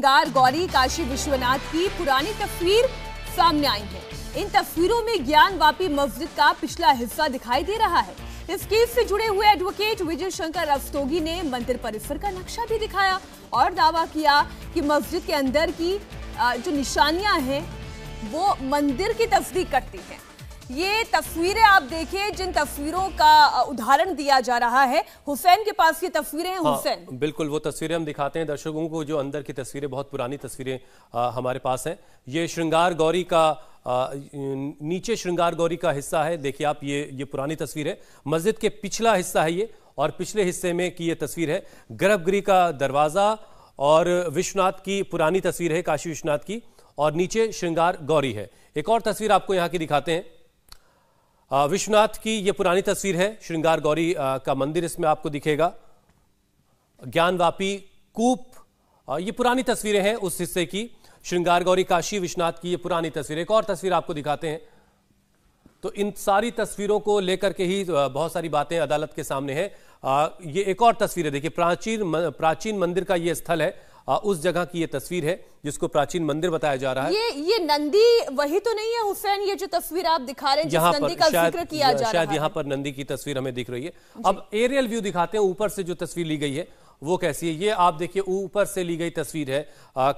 श्रृंगार गौरी काशी विश्वनाथ की पुरानी तस्वीर सामने आई है इन तस्वीरों में ज्ञान वापी मस्जिद का पिछला हिस्सा दिखाई दे रहा है इस केस से जुड़े हुए एडवोकेट विजय शंकर रस्तोगी ने मंदिर परिसर का नक्शा भी दिखाया और दावा किया कि मस्जिद के अंदर की जो निशानियां हैं वो मंदिर की तस्दीक करती हैं ये तस्वीरें आप देखिए जिन तस्वीरों का उदाहरण दिया जा रहा है हुसैन के पास ये तस्वीरें हैं हाँ, हुसैन हाँ, बिल्कुल वो तस्वीरें हम दिखाते हैं दर्शकों को जो अंदर की तस्वीरें बहुत पुरानी तस्वीरें हमारे पास हैं ये श्रृंगार गौरी का आ, नीचे श्रृंगार गौरी का हिस्सा है देखिए आप ये ये पुरानी तस्वीर है मस्जिद के पिछला हिस्सा है ये और पिछले हिस्से में की ये तस्वीर है गर्भगृह का दरवाज़ा और विश्वनाथ की पुरानी तस्वीर है काशी विश्वनाथ की और नीचे श्रृंगार गौरी है एक और तस्वीर आपको यहाँ की दिखाते हैं विश्वनाथ की ये पुरानी तस्वीर है श्रृंगार गौरी का मंदिर इसमें आपको दिखेगा ज्ञानवापी कूप ये पुरानी तस्वीरें हैं उस हिस्से की श्रृंगार गौरी काशी विश्वनाथ की ये पुरानी तस्वीर एक और तस्वीर आपको दिखाते हैं तो इन सारी तस्वीरों को लेकर के ही बहुत सारी बातें अदालत के सामने हैं ये एक और तस्वीर है देखिए प्राचीन प्राचीन मंदिर का ये स्थल है उस जगह की ये तस्वीर है जिसको प्राचीन मंदिर बताया जा रहा है ये ये नंदी वही तो नहीं है हुसैन ये जो तस्वीर आप दिखा रहे हैं जिस पर का शायद, जिक्र किया जा शायद यहाँ पर नंदी की तस्वीर हमें दिख रही है अब एरियल व्यू दिखाते हैं ऊपर से जो तस्वीर ली गई है वो कैसी है ये आप देखिए ऊपर से ली गई तस्वीर है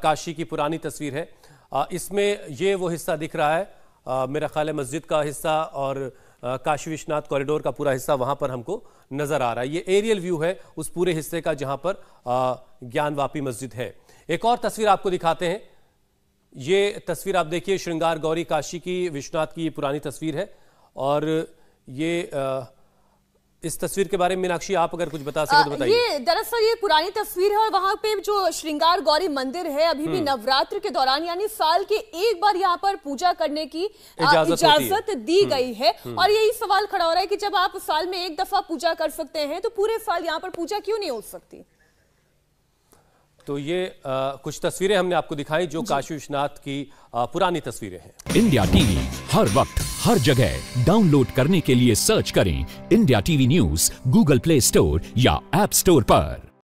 काशी की पुरानी तस्वीर है इसमें ये वो हिस्सा दिख रहा है आ, मेरा ख्याल है मस्जिद का हिस्सा और काशी विश्वनाथ कॉरिडोर का पूरा हिस्सा वहाँ पर हमको नज़र आ रहा है ये एरियल व्यू है उस पूरे हिस्से का जहाँ पर ज्ञानवापी मस्जिद है एक और तस्वीर आपको दिखाते हैं ये तस्वीर आप देखिए श्रृंगार गौरी काशी की विश्वनाथ की पुरानी तस्वीर है और ये आ, इस तस्वीर के बारे में मीनाक्षी आप अगर कुछ बता सके तो बताइए ये दरअसल ये पुरानी तस्वीर है और वहाँ पे जो श्रृंगार गौरी मंदिर है अभी भी हम्म। नवरात्र के दौरान यानी साल के एक बार यहाँ पर पूजा करने की इजाजत दी हम्म। गई है हम्म। और यही सवाल खड़ा हो रहा है कि जब आप साल में एक दफा पूजा कर सकते हैं तो पूरे साल यहाँ पर पूजा क्यों नहीं हो सकती तो ये आ, कुछ तस्वीरें हमने आपको दिखाई जो काशी विश्वनाथ की आ, पुरानी तस्वीरें हैं इंडिया टीवी हर वक्त हर जगह डाउनलोड करने के लिए सर्च करें India TV news Google Play Store या एप स्टोर पर